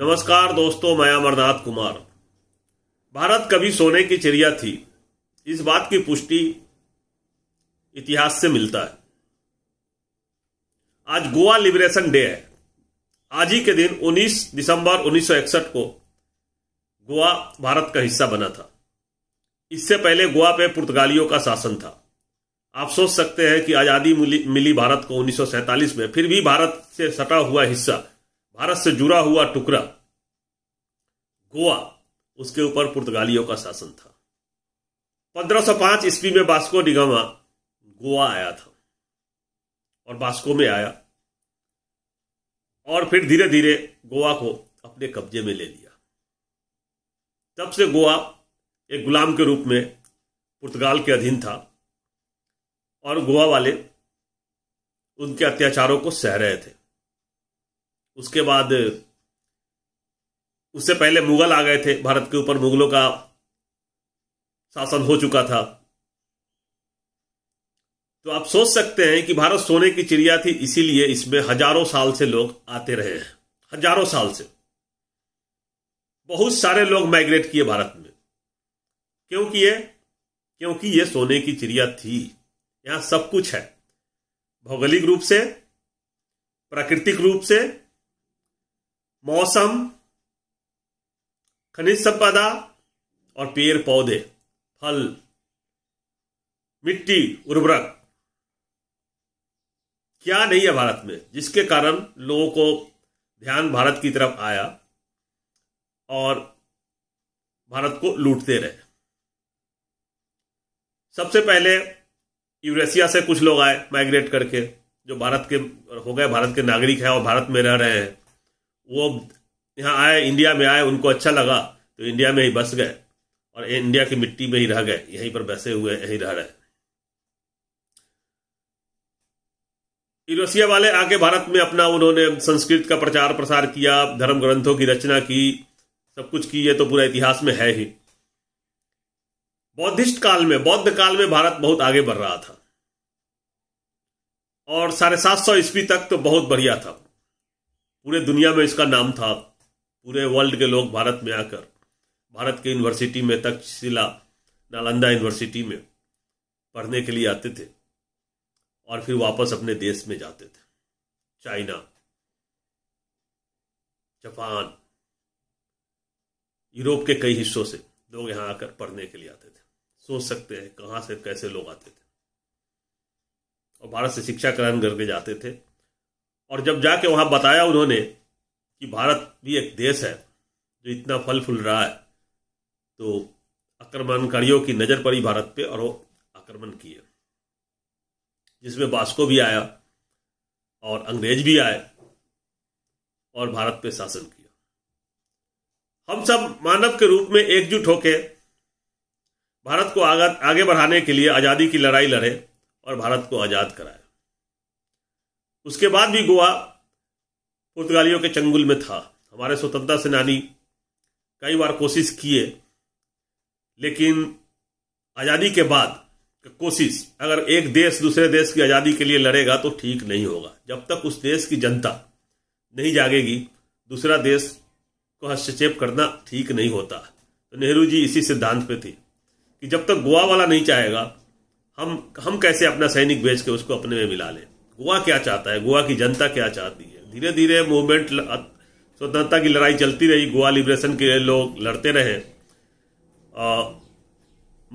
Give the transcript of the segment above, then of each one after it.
नमस्कार दोस्तों मैं अमरनाथ कुमार भारत कभी सोने की चिड़िया थी इस बात की पुष्टि इतिहास से मिलता है आज गोवा लिबरेशन डे है आज ही के दिन 19 दिसंबर 1961 को गोवा भारत का हिस्सा बना था इससे पहले गोवा पे पुर्तगालियों का शासन था आप सोच सकते हैं कि आज़ादी मिली भारत को 1947 में फिर भी भारत से सटा हुआ हिस्सा भारत से जुड़ा हुआ टुकड़ा गोवा उसके ऊपर पुर्तगालियों का शासन था 1505 ईस्वी में बास्को डिगामा गोवा आया था और बास्को में आया और फिर धीरे धीरे गोवा को अपने कब्जे में ले लिया तब से गोवा एक गुलाम के रूप में पुर्तगाल के अधीन था और गोवा वाले उनके अत्याचारों को सह रहे थे उसके बाद उससे पहले मुगल आ गए थे भारत के ऊपर मुगलों का शासन हो चुका था तो आप सोच सकते हैं कि भारत सोने की चिड़िया थी इसीलिए इसमें हजारों साल से लोग आते रहे हैं हजारों साल से बहुत सारे लोग माइग्रेट किए भारत में क्योंकि ये क्योंकि ये सोने की चिड़िया थी यहां सब कुछ है भौगोलिक रूप से प्राकृतिक रूप से मौसम खनिज संपदा और पेड़ पौधे फल मिट्टी उर्वरक क्या नहीं है भारत में जिसके कारण लोगों को ध्यान भारत की तरफ आया और भारत को लूटते रहे सबसे पहले यूरेशिया से कुछ लोग आए माइग्रेट करके जो भारत के हो गए भारत के नागरिक हैं और भारत में रह रहे हैं वो यहाँ आए इंडिया में आए उनको अच्छा लगा तो इंडिया में ही बस गए और इंडिया की मिट्टी में ही रह गए यहीं पर बसे हुए यहीं रह रहे यूरोसिया वाले आके भारत में अपना उन्होंने संस्कृत का प्रचार प्रसार किया धर्म ग्रंथों की रचना की सब कुछ की ये तो पूरा इतिहास में है ही बौद्धिस्ट काल में बौद्ध काल में भारत बहुत आगे बढ़ रहा था और साढ़े सात सौ ईस्वी तक तो बहुत बढ़िया था पूरे दुनिया में इसका नाम था पूरे वर्ल्ड के लोग भारत में आकर भारत के यूनिवर्सिटी में तक्षशिला नालंदा यूनिवर्सिटी में पढ़ने के लिए आते थे और फिर वापस अपने देश में जाते थे चाइना जापान यूरोप के कई हिस्सों से लोग यहाँ आकर पढ़ने के लिए आते थे सोच सकते हैं कहाँ से कैसे लोग आते थे और भारत से शिक्षा ग्रहण करके जाते थे और जब जाके वहाँ बताया उन्होंने कि भारत भी एक देश है जो इतना फल फूल रहा है तो आक्रमणकारियों की नज़र पड़ी भारत पे और वो आक्रमण किए जिसमें बास्को भी आया और अंग्रेज भी आए और भारत पे शासन किया हम सब मानव के रूप में एकजुट होके भारत को आगे बढ़ाने के लिए आज़ादी की लड़ाई लड़े और भारत को आज़ाद कराए उसके बाद भी गोवा पुर्तगालियों के चंगुल में था हमारे स्वतंत्रता सेनानी कई बार कोशिश किए लेकिन आज़ादी के बाद कोशिश अगर एक देश दूसरे देश की आज़ादी के लिए लड़ेगा तो ठीक नहीं होगा जब तक उस देश की जनता नहीं जागेगी दूसरा देश को हस्तक्षेप करना ठीक नहीं होता तो नेहरू जी इसी सिद्धांत पे थे कि जब तक गोवा वाला नहीं चाहेगा हम हम कैसे अपना सैनिक भेज के उसको अपने में मिला लें गोवा क्या चाहता है गोवा की जनता क्या चाहती है धीरे धीरे मूवमेंट स्वतंत्रता की लड़ाई चलती रही गोवा लिबरेशन के लोग लड़ते रहे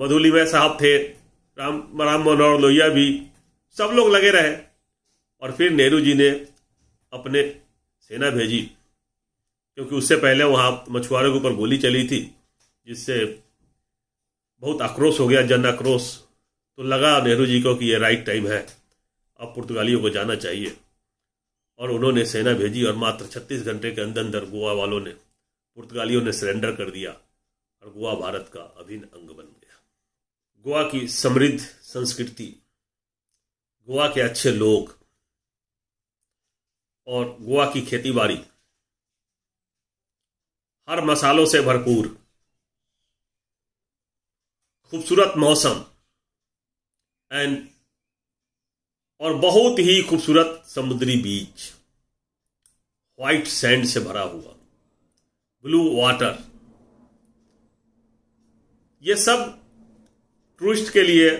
मधुलिमय साहब थे राम राम मनोहर लोहिया भी सब लोग लगे रहे और फिर नेहरू जी ने अपने सेना भेजी क्योंकि उससे पहले वहाँ मछुआरों के ऊपर गोली चली थी जिससे बहुत आक्रोश हो गया जन आक्रोश तो लगा नेहरू जी को कि ये राइट टाइम है अब पुर्तगालियों को जाना चाहिए और उन्होंने सेना भेजी और मात्र छत्तीस घंटे के अंदर अंदर गोवा वालों ने पुर्तगालियों ने सरेंडर कर दिया और गोवा भारत का अभिन्न अंग बन गया गोवा की समृद्ध संस्कृति गोवा के अच्छे लोग और गोवा की खेतीबाड़ी हर मसालों से भरपूर खूबसूरत मौसम एंड और बहुत ही खूबसूरत समुद्री बीच व्हाइट सैंड से भरा हुआ ब्लू वाटर ये सब टूरिस्ट के लिए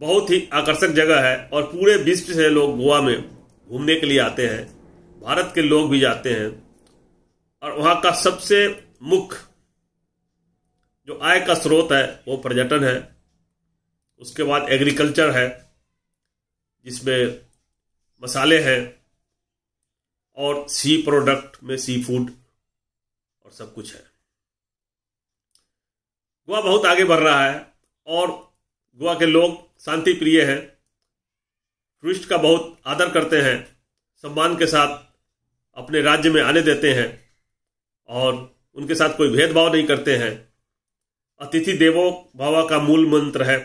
बहुत ही आकर्षक जगह है और पूरे विश्व से लोग गोवा में घूमने के लिए आते हैं भारत के लोग भी जाते हैं और वहाँ का सबसे मुख्य जो आय का स्रोत है वो पर्यटन है उसके बाद एग्रीकल्चर है जिसमें मसाले हैं और सी प्रोडक्ट में सी फूड और सब कुछ है गोवा बहुत आगे बढ़ रहा है और गोवा के लोग शांति प्रिय हैं टूरिस्ट का बहुत आदर करते हैं सम्मान के साथ अपने राज्य में आने देते हैं और उनके साथ कोई भेदभाव नहीं करते हैं अतिथि देवो भावा का मूल मंत्र है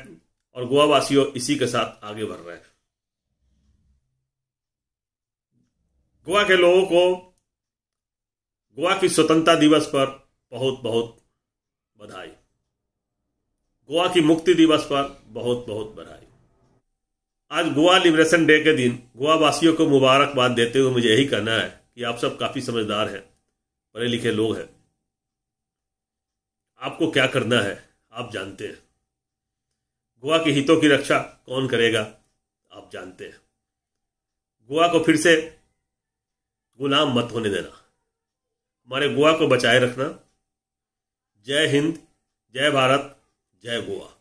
और गोवा वासियों इसी के साथ आगे बढ़ रहे हैं गोवा के लोगों को गोवा की स्वतंत्रता दिवस पर बहुत बहुत बधाई गोवा की मुक्ति दिवस पर बहुत बहुत बधाई आज गोवा लिबरेशन डे के दिन गोवा वासियों को मुबारकबाद देते हुए मुझे यही कहना है कि आप सब काफ़ी समझदार हैं पढ़े लिखे लोग हैं आपको क्या करना है आप जानते हैं गोवा के हितों की रक्षा कौन करेगा आप जानते हैं गोवा को फिर से गुलाम मत होने देना हमारे गोवा को बचाए रखना जय हिंद जय भारत जय गोवा